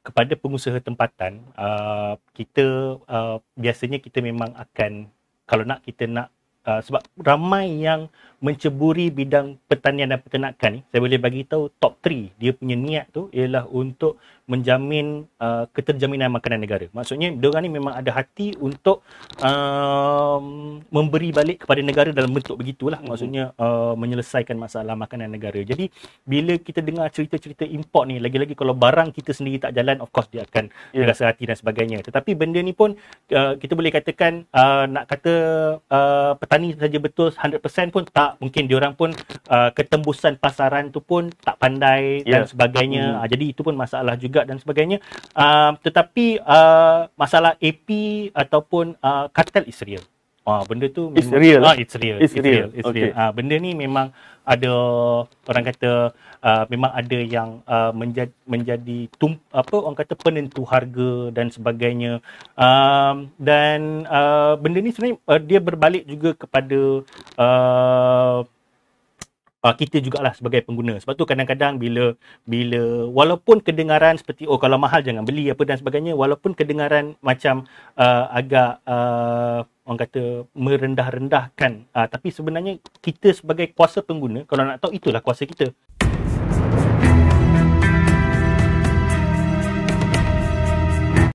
kepada pengusaha tempatan uh, kita uh, biasanya kita memang akan kalau nak kita nak Ah, sebab ramai yang menceburi bidang pertanian dan peternakan ni saya boleh bagi tahu top 3 dia punya niat tu ialah untuk menjamin uh, keterjaminan makanan negara maksudnya dia ni memang ada hati untuk uh, memberi balik kepada negara dalam bentuk begitulah hmm. maksudnya uh, menyelesaikan masalah makanan negara jadi bila kita dengar cerita-cerita import ni lagi-lagi kalau barang kita sendiri tak jalan of course dia akan yeah. Ya. rasa hati dan sebagainya tetapi benda ni pun uh, kita boleh katakan uh, nak kata uh, petani berani saja betul 100% pun tak mungkin diorang pun uh, ketembusan pasaran tu pun tak pandai yeah. dan ya. sebagainya mm. uh, jadi itu pun masalah juga dan sebagainya uh, tetapi uh, masalah AP ataupun uh, kartel Israel Ah, benda tu memang, it's real. Ah, it's real. It's, it's real. real. It's okay. real. Ah, benda ni memang ada orang kata uh, memang ada yang uh, ah, menjadi, menjadi tum, apa orang kata penentu harga dan sebagainya. Uh, dan uh, benda ni sebenarnya uh, dia berbalik juga kepada uh, uh, kita jugalah sebagai pengguna. Sebab tu kadang-kadang bila bila walaupun kedengaran seperti oh kalau mahal jangan beli apa dan sebagainya, walaupun kedengaran macam uh, agak uh, orang kata merendah-rendahkan uh, tapi sebenarnya kita sebagai kuasa pengguna kalau nak tahu itulah kuasa kita